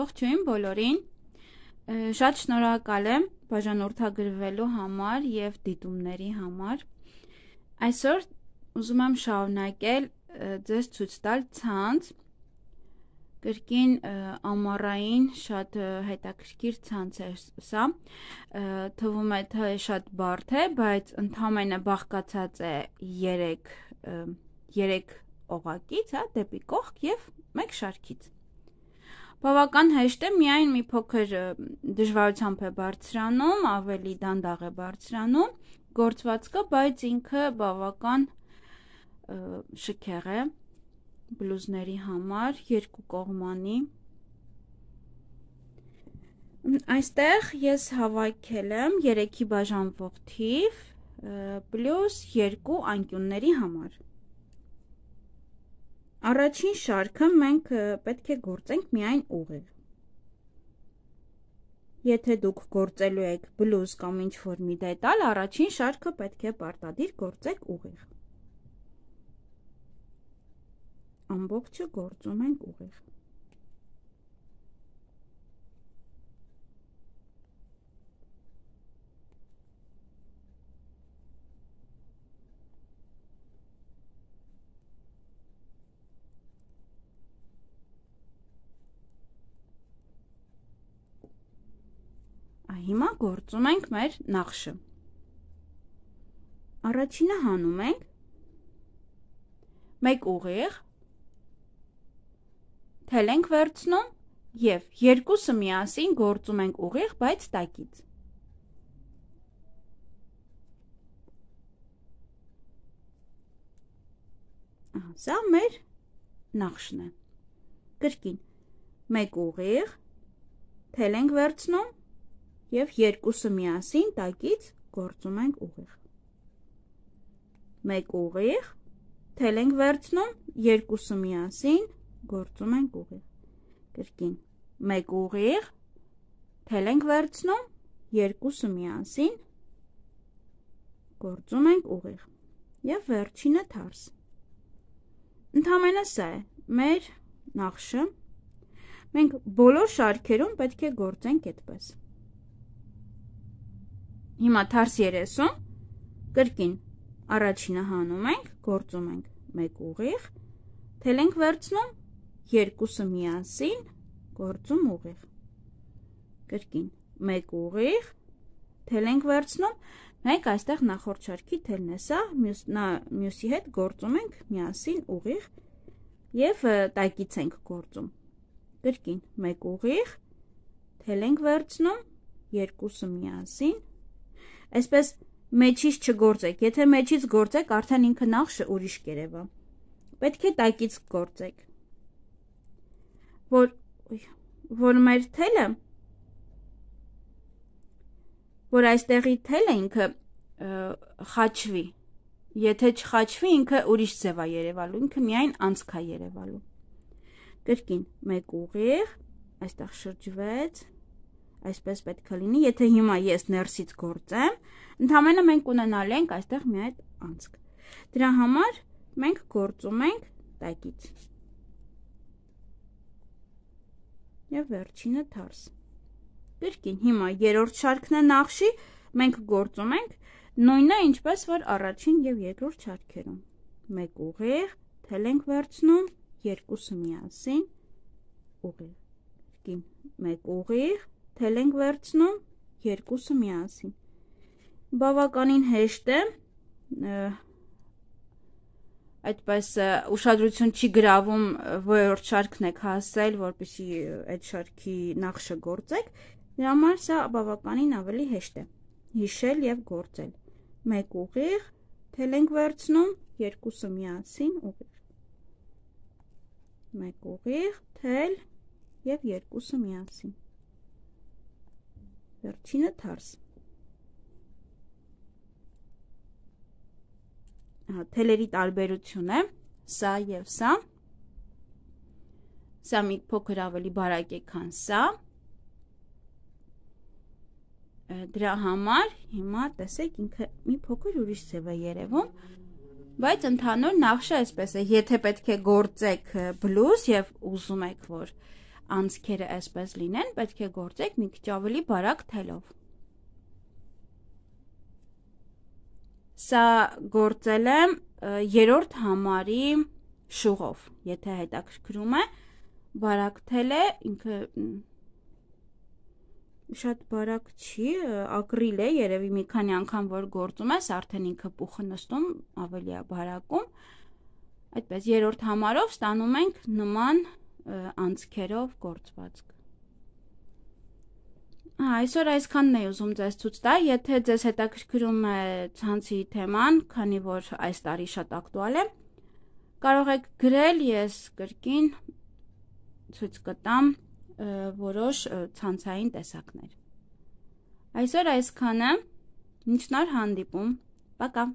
Ողջույն բոլորին։ Շատ շնորհակալ եմ բաժանորդագրվելու համար եւ դիտումների համար։ Այսօր ուզում եմ շարունակել ձեզ ցույց տալ ցանց գրքին ամառային շատ հետաքրքիր ցանց է սա թվում է թե շատ բարդ է բայց ընդհանրապես բաղկացած է 3 3 օղակից հա դեպի կողք եւ մեկ շարքից բավական հեշտ է, միայն մի փոքր դժվարությամբ է բարձրանում, ավելի դանդաղ է բարձրանում գործվածքը, բայց ինքը բավական շքեղ է բլուզների համար երկու կողմանի Այստեղ ես հավաքել եմ 3-ի բաժանվող թիվ պլյուս 2 անկյունների համար։ Առաջին շարքը մենք պետք է գործենք միայն ուղիղ։ Եթե դուք գործելու եք բլուզ կամ ինչ-որ մի դետալ, առաջին շարքը պետք է պարտադիր գործեք ուղիղ։ Ամբողջը գործում ենք ուղիղ։ հիմա գործում ենք մեր նախշը։ Առաջինը հանում ենք մեկ ուղիղ, թել ենք վերցնում և երկուսը միասին գործում ենք ուղիղ, բայց տակից։ Սա մեր նախշն է։ Կրկին, մեկ ուղիղ, թել ենք վերցնում եւ երկուսը միասին տակից գործում ենք ուղիղ։ Մեկ ուղիղ, թել ենք վերցնում, երկուսը միասին գործում ենք ուղիղ։ Կրկին։ Մեկ ուղիղ, թել ենք վերցնում, երկուսը միասին գործում ենք ուղիղ։ Եվ վերջինը թարս։ Ընդհանրապես սա է մեր նախշը։ Մենք բոլոր շարքերում պետք է գործենք այդպես։ Հիմա թարս 30 կրկին առաջինը հանում ենք, գործում ենք մեկ ուղիղ, թել ենք վերցնում երկուսը միասին, գործում ուղիղ, կրկին մեկ ուղիղ, թել ենք վերցնում, նայք այստեղ նախորդ շարքի թելն է սա, մյուս, նա, մյուսի հետ գործում ենք միասին ուղիղ և տակից ենք գործում, կրկին մեկ ուղիղ, թել ենք վերցնում, երկուսը միասին, Այսպես մեջից չգործեք։ Եթե մեջից գործեք, արդեն ինքը նախշը ուրիշ կերևա։ Պետք է տակից գործեք։ Որ որ մեր թելը որ այստեղի թելը ինքը խաչվի։ Եթե չխաչվի, ինքը ուրիշ ձև է երևալու, ինքը միայն անցք է երևալու։ Կրկին, մեկ ուղիղ, այստեղ շրջվեց, Այսպես պետք է լինի, եթե հիմա ես ներսից գործեմ, ընդամենը մենք ունենալ ենք այստեղ մի այդ անցք։ Դրա համար մենք գործում ենք տակից։ Եվ վերջինը թարս։ Գրքին հիմա երրորդ շարքն է նախշի, մենք գործում ենք նույնը ինչպես որ առաջին եւ երկրորդ շարքերում։ Մեկ ուղիղ, թել ենք վերցնում, երկուսը միասին ուղիղ։ Գրքին մեկ ուղիղ, թել ենք վերցնում երկուսը միասին։ Բավականին հեշտ է, այդպես ուշադրություն չի գրավում որ շարքն եք հասել, որպեսի այդ շարքի նախշը գործեք, դրա համար սա բավականին ավելի հեշտ է։ Հիշել եւ գործել։ Մեկ ուղիղ, թել ենք վերցնում, երկուսը միասին ուղիղ։ Մեկ ուղիղ, թել եւ երկուսը միասին։ Վերջինը թարս։ Հա, թելերի տարբերությունը սա եւ սա։ Սա մի փոքր ավելի բարակ է, քան սա։ Դրա համար հիմա տեսեք ինքը մի փոքր ուրիշ ձև է երևում, բայց ընդհանուր նախշը այսպես է, եթե պետք է գործեք բլուզ եւ ուզում եք որ անցքերը այսպես լինեն, պետք է գործեք մի քիչ ավելի բարակ թելով։ Սա գործել եմ երրորդ համարի շուղով, եթե հետաքրքրում է, բարակ թել է, ինքը շատ բարակ չի, ակրիլ է, երևի մի քանի անգամ որ գործում ես, արդեն ինքը փուխը նստում, ավելի է բարակում։ Այդպես երրորդ համարով ստանում ենք նման անցքերով գործվածք։ Ահա այսօր այսքանն էի ուզում ձեզ ցույց տալ, եթե ձեզ հետաքրքրում է ցանցի թեման, քանի որ այս տարի շատ ակտուալ է, կարող եք գրել, ես կրկին ցույց կտամ որոշ ցանցային տեսակներ։ Այսօր այսքանը, մինչ նոր հանդիպում, պակա։